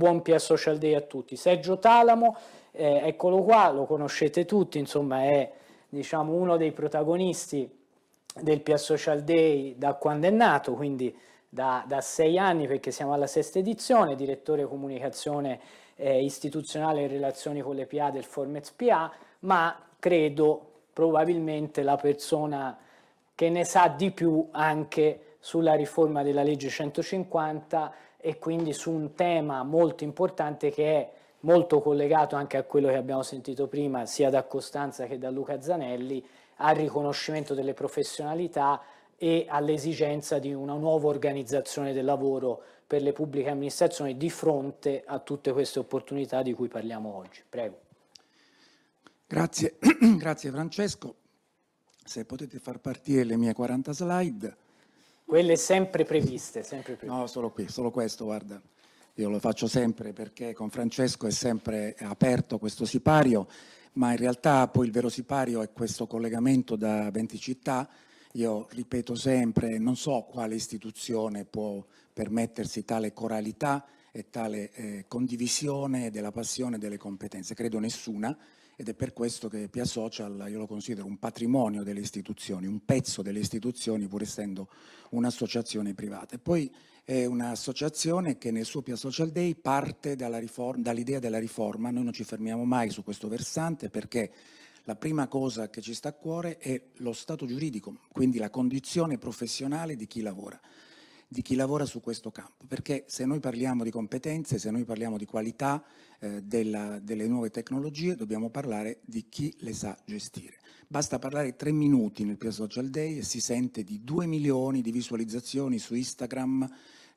buon Pia Social Day a tutti. Sergio Talamo, eh, eccolo qua, lo conoscete tutti, insomma è diciamo, uno dei protagonisti del Pia Social Day da quando è nato, quindi da, da sei anni perché siamo alla sesta edizione, direttore comunicazione eh, istituzionale e relazioni con le PA del Formez PA, ma credo probabilmente la persona che ne sa di più anche sulla riforma della legge 150 e quindi su un tema molto importante che è molto collegato anche a quello che abbiamo sentito prima sia da Costanza che da Luca Zanelli, al riconoscimento delle professionalità e all'esigenza di una nuova organizzazione del lavoro per le pubbliche amministrazioni di fronte a tutte queste opportunità di cui parliamo oggi. Prego. Grazie, grazie Francesco. Se potete far partire le mie 40 slide. Quelle sempre previste, sempre previste. No, solo qui, solo questo, guarda. Io lo faccio sempre perché con Francesco è sempre aperto questo sipario, ma in realtà poi il vero sipario è questo collegamento da 20 città. Io ripeto sempre, non so quale istituzione può permettersi tale coralità e tale eh, condivisione della passione e delle competenze, credo nessuna, ed è per questo che Pia Social io lo considero un patrimonio delle istituzioni, un pezzo delle istituzioni pur essendo un'associazione privata. E poi è un'associazione che nel suo Pia Social Day parte dall'idea della riforma, noi non ci fermiamo mai su questo versante perché la prima cosa che ci sta a cuore è lo stato giuridico, quindi la condizione professionale di chi lavora di chi lavora su questo campo, perché se noi parliamo di competenze, se noi parliamo di qualità eh, della, delle nuove tecnologie, dobbiamo parlare di chi le sa gestire. Basta parlare tre minuti nel Pia Social Day e si sente di 2 milioni di visualizzazioni su Instagram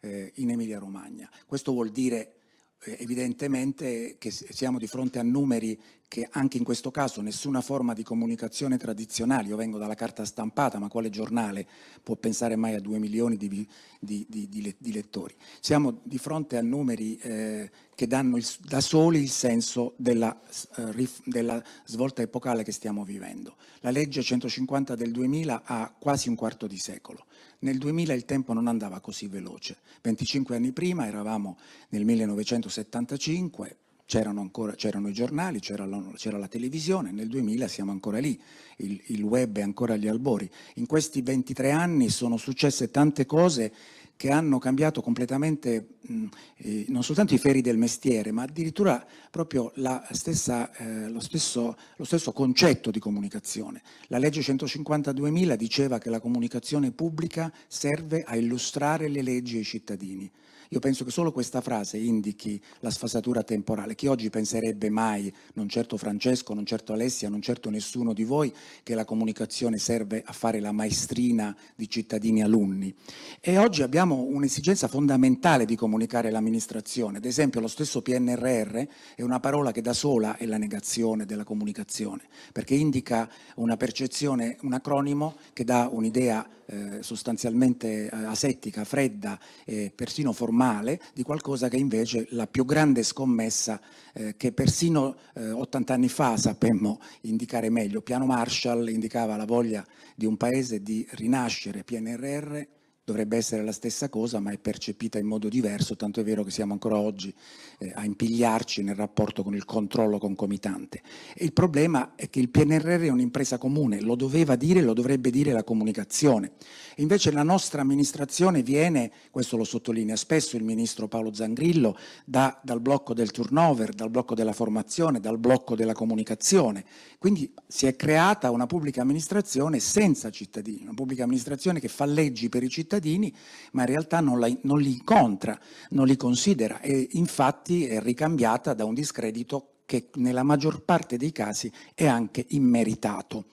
eh, in Emilia Romagna. Questo vuol dire eh, evidentemente che siamo di fronte a numeri che anche in questo caso nessuna forma di comunicazione tradizionale, io vengo dalla carta stampata, ma quale giornale può pensare mai a due milioni di, di, di, di lettori? Siamo di fronte a numeri eh, che danno il, da soli il senso della, eh, della, svolta epocale che stiamo vivendo. La legge 150 del 2000 ha quasi un quarto di secolo. Nel 2000 il tempo non andava così veloce. 25 anni prima eravamo nel 1975, C'erano, i giornali, c'era la, la, televisione, nel 2000 siamo ancora lì, il, il web è ancora agli albori. In questi 23 anni sono successe tante cose che hanno cambiato completamente Mm, eh, non soltanto i feri del mestiere, ma addirittura proprio stessa, eh, lo, stesso, lo, stesso, concetto di comunicazione. La legge 152.000 diceva che la comunicazione pubblica serve a illustrare le leggi ai cittadini. Io penso che solo questa frase indichi la sfasatura temporale. Chi oggi penserebbe mai, non certo Francesco, non certo Alessia, non certo nessuno di voi, che la comunicazione serve a fare la maestrina di cittadini alunni. E oggi abbiamo un'esigenza fondamentale di comunicazione comunicare l'amministrazione. Ad esempio lo stesso PNRR è una parola che da sola è la negazione della comunicazione, perché indica una percezione, un acronimo che dà un'idea eh, sostanzialmente eh, asettica, fredda e eh, persino formale di qualcosa che invece la più grande scommessa eh, che persino 80 eh, anni fa sapemmo indicare meglio. Piano Marshall indicava la voglia di un paese di rinascere, PNRR dovrebbe essere la stessa cosa ma è percepita in modo diverso, tanto è vero che siamo ancora oggi eh, a impigliarci nel rapporto con il controllo concomitante. E il problema è che il PNRR è un'impresa comune, lo doveva dire, lo dovrebbe dire la comunicazione. E invece la nostra amministrazione viene, questo lo sottolinea spesso il ministro Paolo Zangrillo, da, dal blocco del turnover, dal blocco della formazione, dal blocco della comunicazione. Quindi si è creata una pubblica amministrazione senza cittadini, una pubblica amministrazione che fa leggi per i cittadini cittadini, ma in realtà non, la, non li incontra, non li considera e infatti è ricambiata da un discredito che nella maggior parte dei casi è anche immeritato.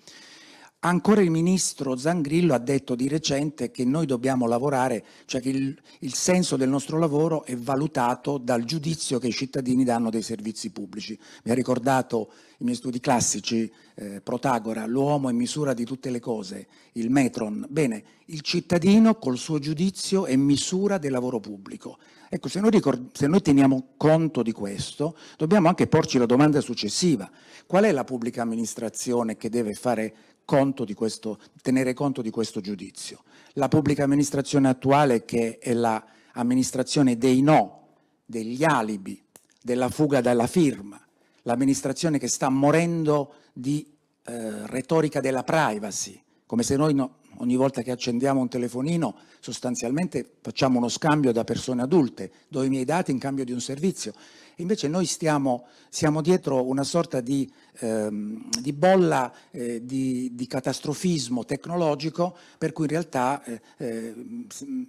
Ancora il ministro Zangrillo ha detto di recente che noi dobbiamo lavorare, cioè che il, il, senso del nostro lavoro è valutato dal giudizio che i cittadini danno dei servizi pubblici. Mi ha ricordato i miei studi classici, eh, Protagora, l'uomo è misura di tutte le cose, il metron. Bene, il cittadino col suo giudizio è misura del lavoro pubblico. Ecco, se noi, ricord- se noi teniamo conto di questo, dobbiamo anche porci la domanda successiva. Qual è la pubblica amministrazione che deve fare conto di questo, tenere conto di questo giudizio. La pubblica amministrazione attuale, che è l'amministrazione dei no, degli alibi, della fuga dalla firma, l'amministrazione che sta morendo di eh, retorica della privacy, come se noi no, ogni volta che accendiamo un telefonino sostanzialmente facciamo uno scambio da persone adulte, do i miei dati in cambio di un servizio. Invece noi stiamo, siamo dietro una sorta di, ehm, di bolla eh, di, di, catastrofismo tecnologico per cui in realtà eh, eh,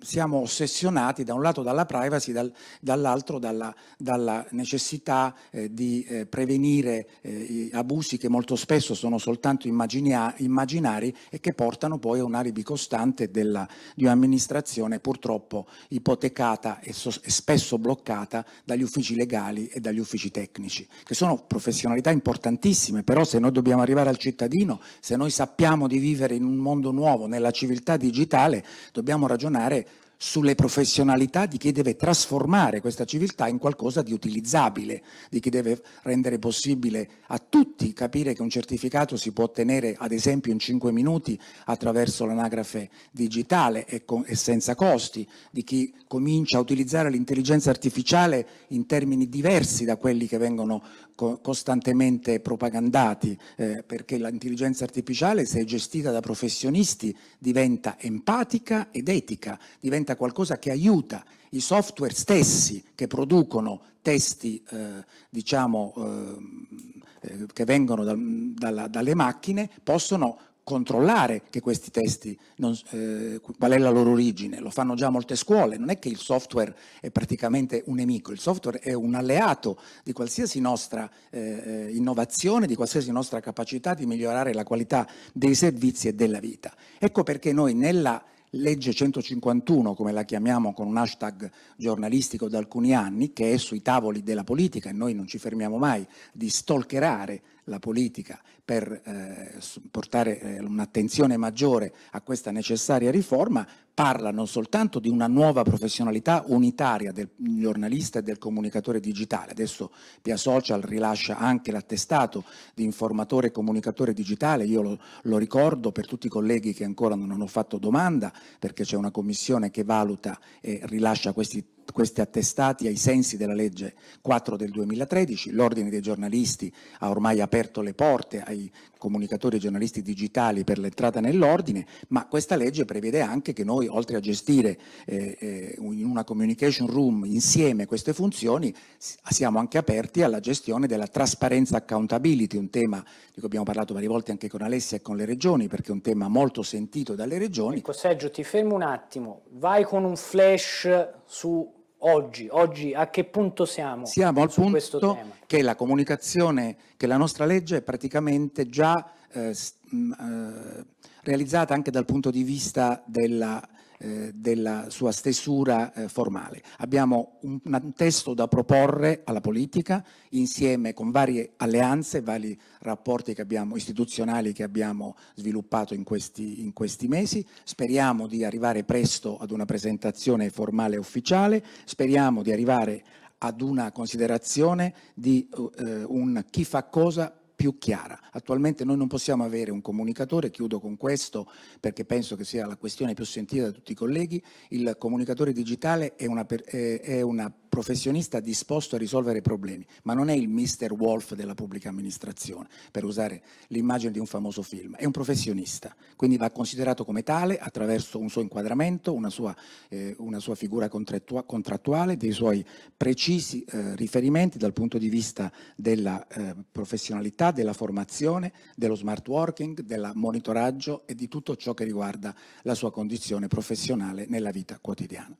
siamo ossessionati da un lato dalla privacy, dal, dall'altro dalla, dalla, necessità eh, di eh, prevenire eh, abusi che molto spesso sono soltanto immaginari e che portano poi a un un costante della, di un'amministrazione purtroppo ipotecata e, so, e, spesso bloccata dagli uffici legali e dagli uffici tecnici, che sono professionalità importantissime, però se noi dobbiamo arrivare al cittadino, se noi sappiamo di vivere in un mondo nuovo, nella civiltà digitale, dobbiamo ragionare sulle professionalità di chi deve trasformare questa civiltà in qualcosa di utilizzabile, di chi deve rendere possibile a tutti capire che un certificato si può ottenere ad esempio in 5 minuti attraverso l'anagrafe digitale e, con, e senza costi, di chi comincia a utilizzare l'intelligenza artificiale in termini diversi da quelli che vengono co costantemente propagandati, eh, perché l'intelligenza artificiale se gestita da professionisti diventa empatica ed etica, diventa diventa qualcosa che aiuta i software stessi che producono testi eh, diciamo, eh, eh che vengono da, dalla, dalle macchine possono controllare che questi testi, non, eh, qual è la loro origine, lo fanno già molte scuole, non è che il software è praticamente un nemico, il software è un alleato di qualsiasi nostra eh, eh innovazione, di qualsiasi nostra capacità di migliorare la qualità dei servizi e della vita. Ecco perché noi nella legge 151, come la chiamiamo con un hashtag giornalistico da alcuni anni, che è sui tavoli della politica e noi non ci fermiamo mai di stalkerare la politica per eh, portare eh, un'attenzione maggiore a questa necessaria riforma, parla non soltanto di una nuova professionalità unitaria del giornalista e del comunicatore digitale, adesso Pia Social rilascia anche l'attestato di informatore e comunicatore digitale, io lo, lo ricordo per tutti i colleghi che ancora non hanno fatto domanda, perché c'è una commissione che valuta e rilascia questi questi attestati ai sensi della legge 4 del 2013, l'ordine dei giornalisti ha ormai aperto le porte ai comunicatori e giornalisti digitali per l'entrata nell'ordine, ma questa legge prevede anche che noi oltre a gestire eh, eh, in una communication room insieme queste funzioni, siamo anche aperti alla gestione della trasparenza accountability, un tema di cui abbiamo parlato varie volte anche con Alessia e con le regioni, perché è un tema molto sentito dalle regioni. Ecco Sergio, ti fermo un attimo, vai con un flash su oggi, oggi a che punto siamo? Siamo al punto che la comunicazione, che la nostra legge è praticamente già eh, eh realizzata anche dal punto di vista della eh, della sua stesura eh, formale. Abbiamo un, un, testo da proporre alla politica insieme con varie alleanze, vari rapporti che abbiamo, istituzionali che abbiamo sviluppato in questi, in questi mesi. Speriamo di arrivare presto ad una presentazione formale e ufficiale, speriamo di arrivare ad una considerazione di uh, un chi fa cosa più chiara. Attualmente noi non possiamo avere un comunicatore, chiudo con questo perché penso che sia la questione più sentita da tutti i colleghi, il comunicatore digitale è una, è una professionista disposto a risolvere problemi, ma non è il mister Wolf della pubblica amministrazione, per usare l'immagine di un famoso film, è un professionista, quindi va considerato come tale attraverso un suo inquadramento, una sua, eh, una sua figura contrattuale, dei suoi precisi eh, riferimenti dal punto di vista della eh, professionalità, della formazione, dello smart working, del monitoraggio e di tutto ciò che riguarda la sua condizione professionale nella vita quotidiana.